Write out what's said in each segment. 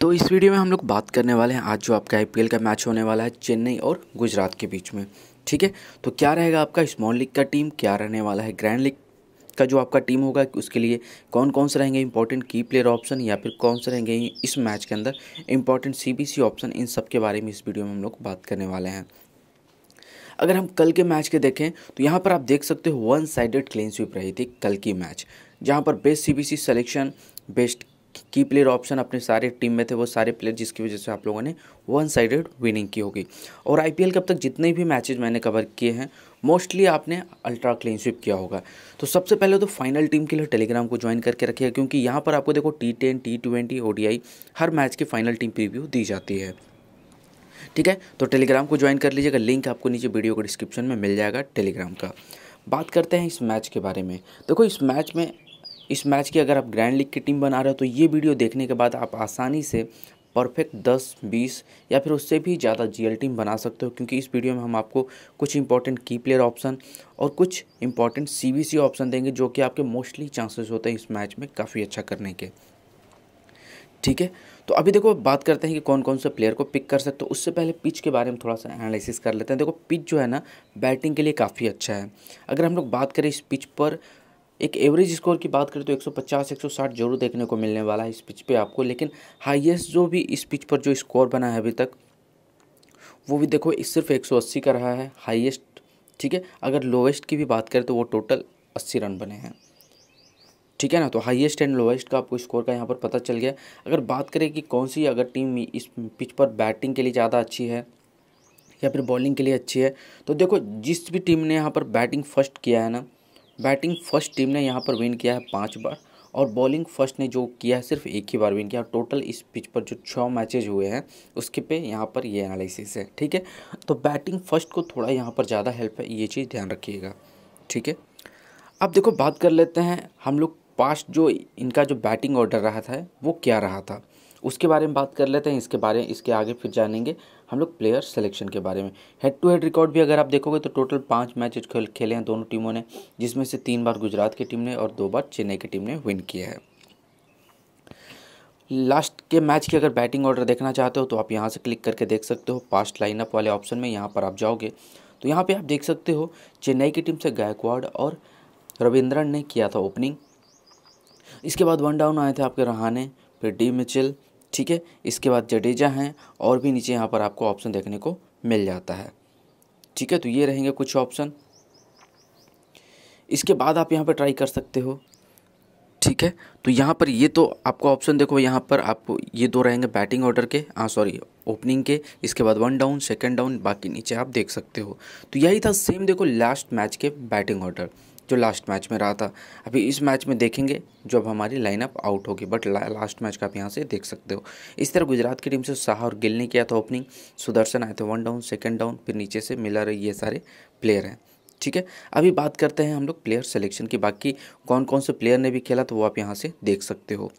तो इस वीडियो में हम लोग बात करने वाले हैं आज जो आपका आई का मैच होने वाला है चेन्नई और गुजरात के बीच में ठीक है तो क्या रहेगा आपका स्मॉल लीग का टीम क्या रहने वाला है ग्रैंड लीग का जो आपका टीम होगा उसके लिए कौन कौन से रहेंगे इंपॉर्टेंट की प्लेयर ऑप्शन या फिर कौन से रहेंगे इस मैच के अंदर इंपॉर्टेंट सी ऑप्शन इन सब के बारे में इस वीडियो में हम लोग बात करने वाले हैं अगर हम कल के मैच के देखें तो यहाँ पर आप देख सकते हो वन साइडेड क्लीन स्वीप रही थी कल की मैच जहाँ पर बेस्ट सी सिलेक्शन बेस्ट की प्लेयर ऑप्शन अपने सारे टीम में थे वो सारे प्लेयर जिसकी वजह से आप लोगों ने वन साइडेड विनिंग की होगी और आईपीएल कब तक जितने भी मैचेज मैंने कवर किए हैं मोस्टली आपने अल्ट्रा क्लीन स्विप किया होगा तो सबसे पहले तो फाइनल टीम के लिए टेलीग्राम को ज्वाइन करके रखिएगा क्योंकि यहाँ पर आपको देखो T ten T twenty ODI हर मैच की फाइनल टीम प्रीव्यू दी जाती है ठीक है तो टेलीग्राम को ज्वाइन कर लीजिएगा लिंक आपको नीचे वीडियो को डिस्क्रिप्शन में मिल जाएगा टेलीग्राम का बात करते हैं इस मैच के बारे में देखो इस मैच में इस मैच की अगर आप ग्रैंड लीग की टीम बना रहे हो तो ये वीडियो देखने के बाद आप आसानी से परफेक्ट दस बीस या फिर उससे भी ज़्यादा जीएल टीम बना सकते हो क्योंकि इस वीडियो में हम आपको कुछ इंपॉर्टेंट की प्लेयर ऑप्शन और कुछ इंपॉर्टेंट सीबीसी ऑप्शन देंगे जो कि आपके मोस्टली चांसेस होते हैं इस मैच में काफ़ी अच्छा करने के ठीक है तो अभी देखो बात करते हैं कि कौन कौन से प्लेयर को पिक कर सकते हो उससे पहले पिच के बारे में थोड़ा सा एनालिसिस कर लेते हैं देखो पिच जो है ना बैटिंग के लिए काफ़ी अच्छा है अगर हम लोग बात करें इस पिच पर एक एवरेज स्कोर की बात करें तो 150 160 जरूर देखने को मिलने वाला है इस पिच पे आपको लेकिन हाईएस्ट जो भी इस पिच पर जो स्कोर बना है अभी तक वो भी देखो सिर्फ 180 का रहा है हाईएस्ट ठीक है अगर लोएस्ट की भी बात करें तो वो टोटल 80 रन बने हैं ठीक है ना तो हाईएस्ट एंड लोएस्ट का आपको स्कोर का यहाँ पर पता चल गया अगर बात करें कि कौन सी अगर टीम इस पिच पर बैटिंग के लिए ज़्यादा अच्छी है या फिर बॉलिंग के लिए अच्छी है तो देखो जिस भी टीम ने यहाँ पर बैटिंग फर्स्ट किया है ना बैटिंग फर्स्ट टीम ने यहाँ पर विन किया है पाँच बार और बॉलिंग फर्स्ट ने जो किया है सिर्फ एक ही बार विन किया टोटल इस पिच पर जो छः मैचेज हुए हैं उसके पे यहाँ पर ये एनालिसिस है ठीक है तो बैटिंग फर्स्ट को थोड़ा यहाँ पर ज़्यादा हेल्प है ये चीज़ ध्यान रखिएगा ठीक है अब देखो बात कर लेते हैं हम लोग पास्ट जो इनका जो बैटिंग ऑर्डर रहा था वो क्या रहा था उसके बारे में बात कर लेते हैं इसके बारे में इसके आगे फिर जानेंगे हम लोग प्लेयर सेलेक्शन के बारे में हेड टू हेड रिकॉर्ड भी अगर आप देखोगे तो टोटल पाँच मैच खेले हैं दोनों टीमों ने जिसमें से तीन बार गुजरात की टीम ने और दो बार चेन्नई की टीम ने विन किया है लास्ट के मैच की अगर बैटिंग ऑर्डर देखना चाहते हो तो आप यहाँ से क्लिक करके देख सकते हो पास्ट लाइनअप वाले ऑप्शन में यहाँ पर आप जाओगे तो यहाँ पे आप देख सकते हो चेन्नई की टीम से गायकवाड़ और रविंद्रन ने किया था ओपनिंग इसके बाद वन डाउन आए थे आपके रहाने फिर डी मिचिल ठीक है इसके बाद जडेजा हैं और भी नीचे यहाँ पर आपको ऑप्शन देखने को मिल जाता है ठीक है तो ये रहेंगे कुछ ऑप्शन इसके बाद आप यहाँ पर ट्राई कर सकते हो ठीक है तो यहाँ पर ये तो आपको ऑप्शन देखो यहाँ पर आपको ये दो रहेंगे बैटिंग ऑर्डर के हाँ सॉरी ओपनिंग के इसके बाद वन डाउन सेकंड डाउन बाकी नीचे आप देख सकते हो तो यही था सेम देखो लास्ट मैच के बैटिंग ऑर्डर जो लास्ट मैच में रहा था अभी इस मैच में देखेंगे जो अब हमारी लाइनअप आउट होगी बट ला, लास्ट मैच का आप यहाँ से देख सकते हो इस तरह गुजरात की टीम से शाह और गिल ने किया था ओपनिंग सुदर्शन आए थे वन डाउन सेकेंड डाउन फिर नीचे से मिलर ये सारे प्लेयर हैं ठीक है अभी बात करते हैं हम लोग प्लेयर सेलेक्शन की बाकी कौन कौन से प्लेयर ने भी खेला तो वो आप यहाँ से देख सकते हो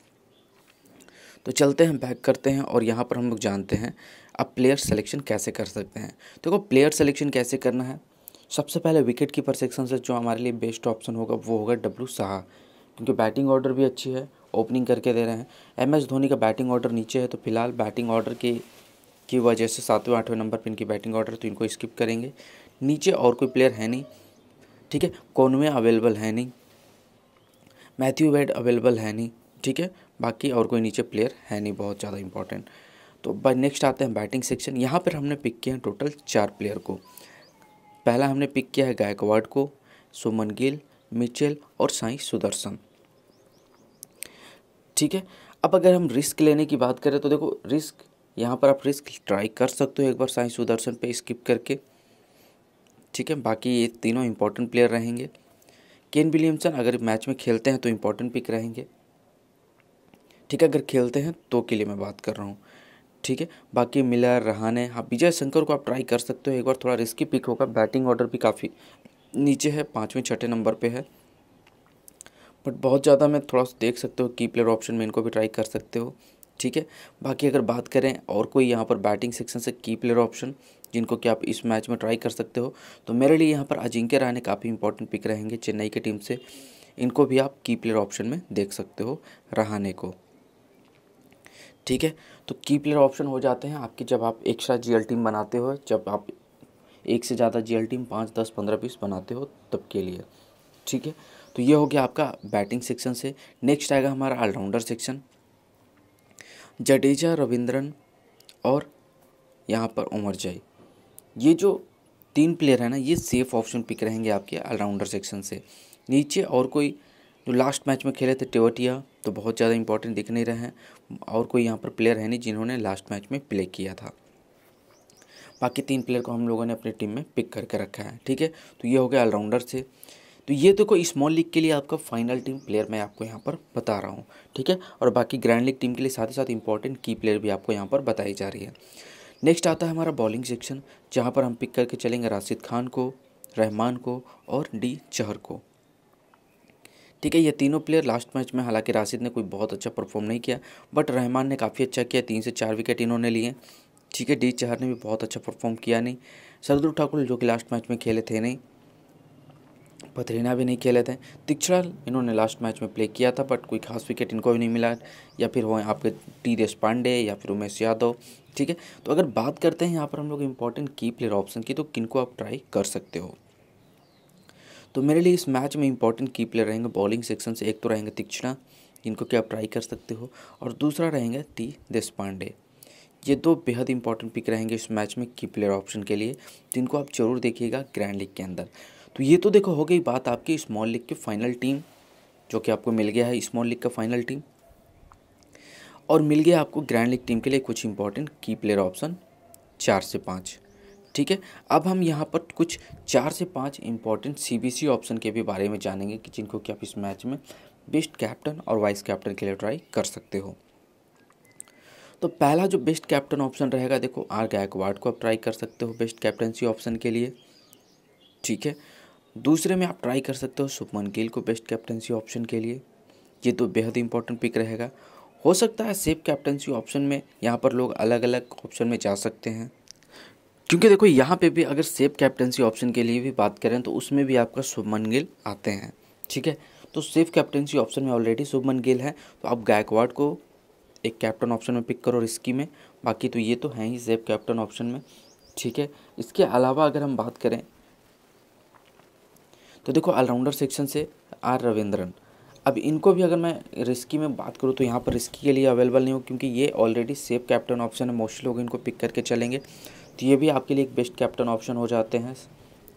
तो चलते हैं बैक करते हैं और यहाँ पर हम लोग जानते हैं अब प्लेयर सिलेक्शन कैसे कर सकते हैं देखो तो प्लेयर सिलेक्शन कैसे करना है सबसे पहले विकेट कीपर सेक्शन से जो हमारे लिए बेस्ट ऑप्शन होगा वो होगा डब्लू साहा क्योंकि बैटिंग ऑर्डर भी अच्छी है ओपनिंग करके दे रहे हैं एम एस धोनी का बैटिंग ऑर्डर नीचे है तो फिलहाल बैटिंग ऑर्डर की की वजह से सातवें आठवें नंबर पर इनकी बैटिंग ऑर्डर तो इनको स्किप करेंगे नीचे और कोई प्लेयर है नहीं ठीक है कौनवे अवेलेबल है नहीं मैथ्यू वेड अवेलेबल है नहीं ठीक है बाकी और कोई नीचे प्लेयर है नहीं बहुत ज़्यादा इंपॉर्टेंट तो नेक्स्ट आते हैं बैटिंग सेक्शन यहाँ पर हमने पिक किए हैं टोटल चार प्लेयर को पहला हमने पिक किया है गायकवाड को सुमन गिल मिचेल और साई सुदर्शन ठीक है अब अगर हम रिस्क लेने की बात करें तो देखो रिस्क यहाँ पर आप रिस्क ट्राई कर सकते हो एक बार साई सुदर्शन पे स्किप करके ठीक है बाकी ये तीनों इंपॉर्टेंट प्लेयर रहेंगे केन विलियमसन अगर मैच में खेलते हैं तो इम्पोर्टेंट पिक रहेंगे ठीक है अगर खेलते हैं तो के लिए मैं बात कर रहा हूँ ठीक है बाकी मिलर रहाने हाँ विजय शंकर को आप ट्राई कर सकते हो एक बार थोड़ा रिस्की पिक होगा बैटिंग ऑर्डर भी काफ़ी नीचे है पाँचवें छठे नंबर पे है बट बहुत ज़्यादा मैं थोड़ा सा देख सकते हो की प्लेयर ऑप्शन में इनको भी ट्राई कर सकते हो ठीक है बाकी अगर बात करें और कोई यहाँ पर बैटिंग सेक्शन से की प्लेयर ऑप्शन जिनको कि आप इस मैच में ट्राई कर सकते हो तो मेरे लिए यहाँ पर अजिंक्य रहने काफ़ी इंपॉर्टेंट पिक रहेंगे चेन्नई की टीम से इनको भी आप की प्लेयर ऑप्शन में देख सकते हो रहाने को ठीक है तो की प्लेयर ऑप्शन हो जाते हैं आपके जब आप एक्स्ट्रा जी जी टीम बनाते हो जब आप एक से ज़्यादा जी टीम पाँच दस पंद्रह पीस बनाते हो तब के लिए ठीक है तो ये हो गया आपका बैटिंग सेक्शन से नेक्स्ट आएगा हमारा ऑलराउंडर सेक्शन जडेजा रविंद्रन और यहाँ पर उमर जय ये जो तीन प्लेयर है ना ये सेफ ऑप्शन पिक रहेंगे आपके ऑलराउंडर सेक्शन से नीचे और कोई जो लास्ट मैच में खेले थे टेवटिया तो बहुत ज़्यादा इंपॉर्टेंट दिख नहीं रहे हैं और कोई यहाँ पर प्लेयर है नहीं जिन्होंने लास्ट मैच में प्ले किया था बाकी तीन प्लेयर को हम लोगों ने अपनी टीम में पिक करके रखा है ठीक है तो ये हो गया ऑलराउंडर से तो ये तो कोई स्मॉल लीग के लिए आपका फाइनल टीम प्लेयर मैं आपको यहाँ पर बता रहा हूँ ठीक है और बाकी ग्रैंड लीग टीम के लिए साथ ही साथ इंपॉर्टेंट की प्लेयर भी आपको यहाँ पर बताई जा रही है नेक्स्ट आता है हमारा बॉलिंग सेक्शन जहाँ पर हम पिक करके चलेंगे राशिद खान को रहमान को और डी चहर को ठीक है ये तीनों प्लेयर लास्ट मैच में हालांकि राशिद ने कोई बहुत अच्छा परफॉर्म नहीं किया बट रहमान ने काफ़ी अच्छा किया तीन से चार विकेट इन्होंने लिए ठीक है डी चहर ने भी बहुत अच्छा परफॉर्म किया नहीं सरदुल ठाकुर जो कि लास्ट मैच में खेले थे नहीं पथरीना भी नहीं खेले थे तिक्षड़ा इन्होंने लास्ट मैच में प्ले किया था बट कोई खास विकेट इनको भी नहीं मिला या फिर वो आपके टी देश पांडे या फिर उमेश यादव ठीक है तो अगर बात करते हैं यहाँ पर हम लोग इंपॉर्टेंट की प्लेयर ऑप्शन की तो किनको आप ट्राई कर सकते हो तो मेरे लिए इस मैच में इंपॉर्टेंट की प्लेयर रहेंगे बॉलिंग सेक्शन से एक तो रहेंगे तिक्षणा जिनको कि आप ट्राई कर सकते हो और दूसरा रहेंगे टी देश पांडे ये दो बेहद इंपॉर्टेंट पिक रहेंगे इस मैच में की प्लेयर ऑप्शन के लिए जिनको आप जरूर देखिएगा ग्रैंड लीग के अंदर तो ये तो देखो हो गई बात आपकी स्मॉल लीग की फाइनल टीम जो कि आपको मिल गया है स्मॉल लीग का फाइनल टीम और मिल गया आपको ग्रैंड लीग टीम के लिए कुछ इंपॉर्टेंट की प्लेयर ऑप्शन चार से पाँच ठीक है अब हम यहाँ पर कुछ चार से पाँच इंपॉर्टेंट सीबीसी ऑप्शन के भी बारे में जानेंगे कि जिनको कि आप इस मैच में बेस्ट कैप्टन और वाइस कैप्टन के लिए ट्राई कर सकते हो तो पहला जो बेस्ट कैप्टन ऑप्शन रहेगा देखो आर गायकवाड को आप ट्राई कर सकते हो बेस्ट कैप्टनसी ऑप्शन के लिए ठीक है दूसरे में आप ट्राई कर सकते हो सुभमन गिल को बेस्ट कैप्टनसी ऑप्शन के लिए ये तो बेहद इंपॉर्टेंट पिक रहेगा हो सकता है सेफ कैप्टनसी ऑप्शन में यहाँ पर लोग अलग अलग ऑप्शन में जा सकते हैं क्योंकि देखो यहाँ पे भी अगर सेफ कैप्टनसी ऑप्शन के लिए भी बात करें तो उसमें भी आपका शुभमन गिल आते हैं ठीक है तो सेफ कैप्टनसी ऑप्शन में ऑलरेडी शुभमन गिल है तो आप गायकवाड को एक कैप्टन ऑप्शन में पिक करो रिस्की में बाकी तो ये तो हैं ही सेफ कैप्टन ऑप्शन में ठीक है इसके अलावा अगर हम बात करें तो देखो ऑलराउंडर सेक्शन से आर रविंद्रन अब इनको भी अगर मैं रिस्की में बात करूँ तो यहाँ पर रिस्की के लिए अवेलेबल नहीं हो क्योंकि ये ऑलरेडी सेफ कैप्टन ऑप्शन है मोस्ट लोग इनको पिक करके चलेंगे तो ये भी आपके लिए एक बेस्ट कैप्टन ऑप्शन हो जाते हैं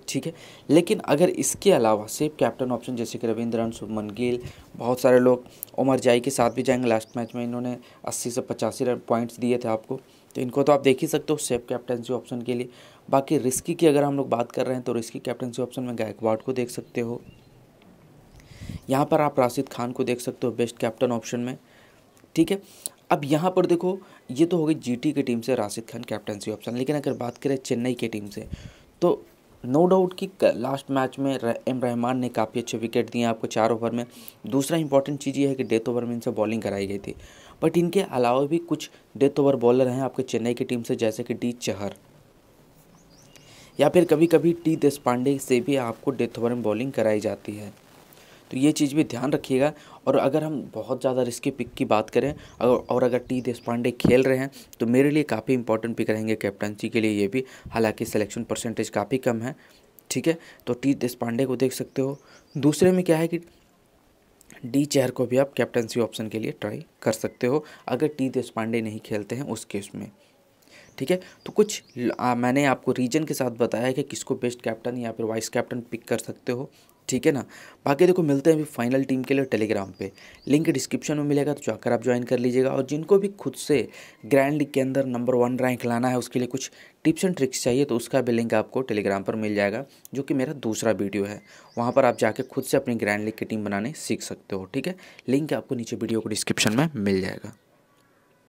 ठीक है लेकिन अगर इसके अलावा सेफ कैप्टन ऑप्शन जैसे कि रविंद्रन शुभमन गिल बहुत सारे लोग उमर जाई के साथ भी जाएंगे लास्ट मैच में इन्होंने 80 से पचासी रन पॉइंट्स दिए थे आपको तो इनको तो आप देख ही सकते हो सेफ कैप्टनसी ऑप्शन के लिए बाकी रिस्की की अगर हम लोग बात कर रहे हैं तो रिस्की कैप्टनसी ऑप्शन में गायकवाड को देख सकते हो यहाँ पर आप राशिद खान को देख सकते हो बेस्ट कैप्टन ऑप्शन में ठीक है अब यहाँ पर देखो ये तो हो गई टी की टीम से राशिद खान कैप्टनसी ऑप्शन लेकिन अगर बात करें चेन्नई की टीम से तो नो डाउट कि लास्ट मैच में एम रहमान ने काफ़ी अच्छे विकेट दिए आपको चार ओवर में दूसरा इंपॉर्टेंट चीज़ ये है कि डेथ ओवर में इनसे बॉलिंग कराई गई थी बट इनके अलावा भी कुछ डेथ ओवर बॉलर हैं आपके चेन्नई की टीम से जैसे कि डी चहर या फिर कभी कभी टी पांडे से भी आपको डेथ ओवर में बॉलिंग कराई जाती है तो ये चीज़ भी ध्यान रखिएगा और अगर हम बहुत ज़्यादा रिस्की पिक की बात करें और, और अगर टी देश पांडे खेल रहे हैं तो मेरे लिए काफ़ी इंपॉर्टेंट पिक रहेंगे कैप्टनसी के लिए ये भी हालांकि सिलेक्शन परसेंटेज काफ़ी कम है ठीक है तो टी देश पांडे को देख सकते हो दूसरे में क्या है कि डी चेहर को भी आप कैप्टनसी ऑप्शन के लिए ट्राई कर सकते हो अगर टी देश पांडे नहीं खेलते हैं उस केस में ठीक है तो कुछ आ, मैंने आपको रीजन के साथ बताया है कि किसको बेस्ट कैप्टन या फिर वाइस कैप्टन पिक कर सकते हो ठीक है ना बाकी देखो मिलते हैं अभी फाइनल टीम के लिए टेलीग्राम पे लिंक डिस्क्रिप्शन में मिलेगा तो जाकर आप ज्वाइन कर लीजिएगा और जिनको भी खुद से ग्रैंड लीग के अंदर नंबर वन रैंक लाना है उसके लिए कुछ टिप्स एंड ट्रिक्स चाहिए तो उसका भी लिंक आपको टेलीग्राम पर मिल जाएगा जो कि मेरा दूसरा वीडियो है वहाँ पर आप जाकर खुद से अपनी ग्रैंड लीग की टीम बनाने सीख सकते हो ठीक है लिंक आपको नीचे वीडियो को डिस्क्रिप्शन में मिल जाएगा